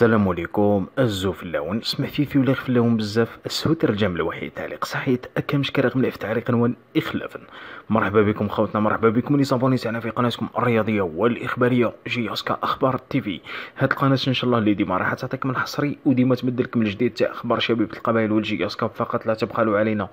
السلام عليكم الزوف اللون اسمع في في ولا خفلاون بزاف السهو ترجم الوحيد تعليق صحيت اكم شكر رقم الاف تعليقا والاخلافا مرحبا بكم خوتنا مرحبا بكم لي صابوني تاعنا في قناتكم الرياضيه والاخباريه جي اسكا اخبار تي في هاد القناه ان شاء الله اللي ديما راح تعطيك من حصري وديما تمد لكم الجديد تاع اخبار شبيبه القبائل والجي اسكا فقط لا تبخلوا علينا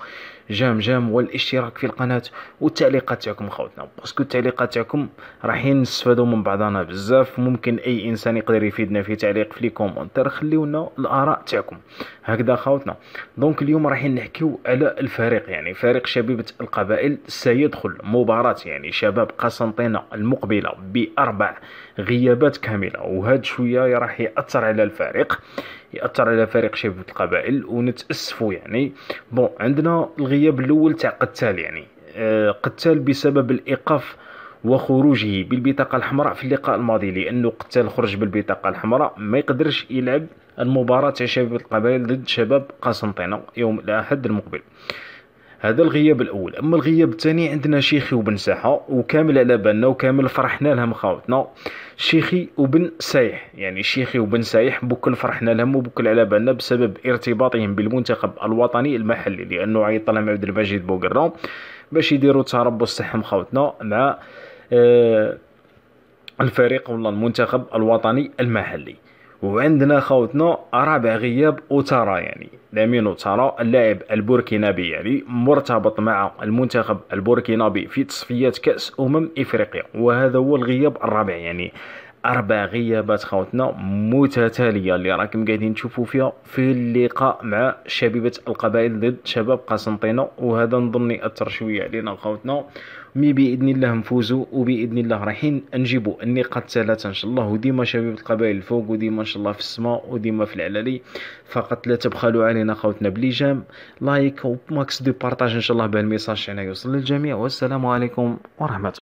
جام جام والاشتراك في القناه والتعليقات تاعكم خوتنا باسكو التعليقات تاعكم رايحين نستفادوا من بعضنا بزاف ممكن اي انسان يقدر يفيدنا في تعليق في كومونتير خليونا الاراء تاعكم هكذا خاوتنا دونك اليوم رايحين نحكيو على الفريق يعني فريق شبيبه القبائل سيدخل مباراه يعني شباب قسنطينه المقبله باربع غيابات كامله وهاد شويه راح ياثر على الفريق ياثر على فريق شبيبه القبائل ونتاسفوا يعني بون عندنا الغياب الاول تاع قتال يعني آه، قتال بسبب الايقاف وخروجه بالبطاقه الحمراء في اللقاء الماضي لانه قتال خرج بالبطاقه الحمراء ما يقدرش يلعب المباراه تاع شباب القبائل ضد شباب قسنطينه يوم الاحد المقبل هذا الغياب الاول اما الغياب الثاني عندنا شيخي وبن ساحه وكامل على بالنا وكامل فرحنا لهم خاوتنا شيخي وبن سايح يعني شيخي وبن سايح بكل فرحنا لهم وبكل على بالنا بسبب ارتباطهم بالمنتخب الوطني المحلي لانه عيط لهم عبد المجيد بوغرا باش يديروا تربص تاعهم خوتنا مع آه، الفريق ولا المنتخب الوطني المحلي وعندنا خوتنا رابع غياب اوتارا يعني لامين اوتارا اللاعب البوركينابي يعني مرتبط مع المنتخب البوركينابي في تصفيات كاس امم افريقيا وهذا هو الغياب الرابع يعني اربع غيابات خوتنا متتاليه اللي راكم قاعدين تشوفوا فيها في اللقاء مع شبيبه القبائل ضد شباب قسنطينه وهذا نظني شويه علينا خوتنا مي باذن الله نفوزوا وباذن الله رايحين نجيبوا النقاط ثلاثة ان شاء الله وديما شبيبه القبائل فوق وديما ان شاء الله في السماء وديما في العلالي فقط لا تبخلوا علينا خوتنا بليجام لايك وماكس دو بارطاج ان شاء الله بهالميساج يعني يوصل للجميع والسلام عليكم ورحمه